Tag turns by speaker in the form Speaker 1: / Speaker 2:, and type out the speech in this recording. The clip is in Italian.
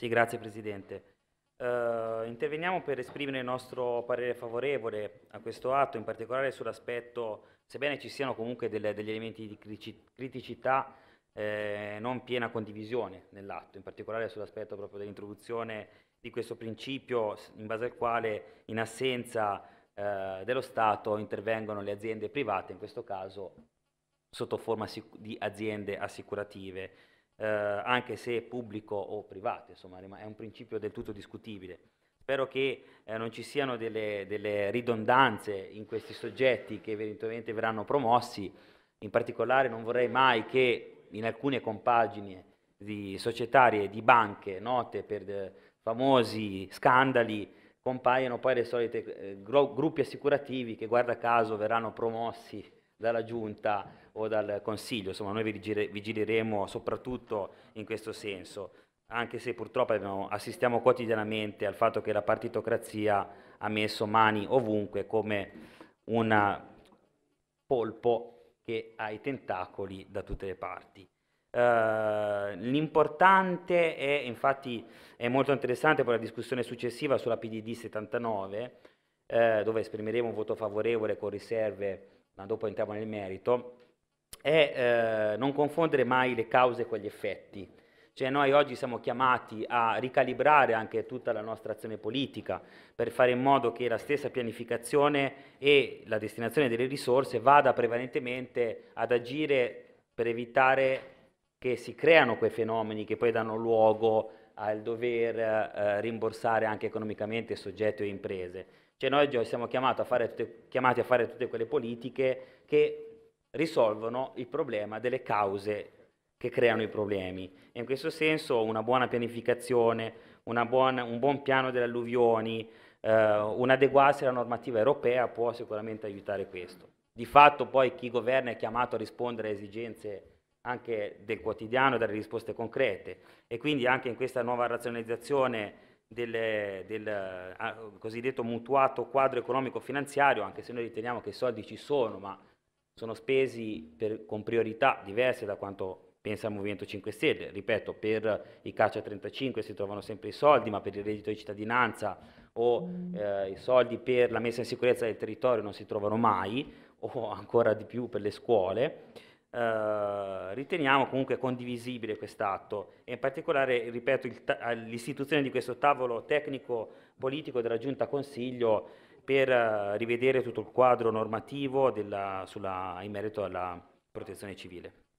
Speaker 1: Sì, grazie Presidente. Uh, interveniamo per esprimere il nostro parere favorevole a questo atto, in particolare sull'aspetto, sebbene ci siano comunque delle, degli elementi di criticità, eh, non piena condivisione nell'atto, in particolare sull'aspetto proprio dell'introduzione di questo principio in base al quale in assenza eh, dello Stato intervengono le aziende private, in questo caso sotto forma di aziende assicurative eh, anche se pubblico o privato, insomma è un principio del tutto discutibile. Spero che eh, non ci siano delle, delle, ridondanze in questi soggetti che eventualmente verranno promossi, in particolare non vorrei mai che in alcune compagini di societarie di banche note per eh, famosi scandali compaiano poi le solite eh, gruppi assicurativi che guarda caso verranno promossi dalla Giunta o dal Consiglio, insomma noi vigileremo soprattutto in questo senso, anche se purtroppo assistiamo quotidianamente al fatto che la partitocrazia ha messo mani ovunque come un polpo che ha i tentacoli da tutte le parti. Uh, l'importante è, infatti, è molto interessante poi la discussione successiva sulla PDD 79, eh, dove esprimeremo un voto favorevole con riserve, ma dopo entriamo nel merito, è eh, non confondere mai le cause con gli effetti. Cioè noi oggi siamo chiamati a ricalibrare anche tutta la nostra azione politica per fare in modo che la stessa pianificazione e la destinazione delle risorse vada prevalentemente ad agire per evitare che si creano quei fenomeni che poi danno luogo al dover eh, rimborsare anche economicamente soggetti o imprese. Cioè noi oggi siamo a tutte, chiamati a fare tutte quelle politiche che risolvono il problema delle cause che creano i problemi. E in questo senso una buona pianificazione, una buona, un buon piano delle alluvioni, eh, un adeguarsi alla normativa europea può sicuramente aiutare questo. Di fatto poi chi governa è chiamato a rispondere a esigenze anche del quotidiano, e dalle risposte concrete e quindi anche in questa nuova razionalizzazione del, del uh, cosiddetto mutuato quadro economico-finanziario, anche se noi riteniamo che i soldi ci sono, ma sono spesi per, con priorità diverse da quanto pensa il Movimento 5 Stelle. Ripeto, per i caccia 35 si trovano sempre i soldi, ma per il reddito di cittadinanza o mm. eh, i soldi per la messa in sicurezza del territorio non si trovano mai, o ancora di più per le scuole. Eh, riteniamo comunque condivisibile quest'atto e in particolare, ripeto, l'istituzione di questo tavolo tecnico-politico della Giunta Consiglio per eh, rivedere tutto il quadro normativo della, sulla, in merito alla protezione civile.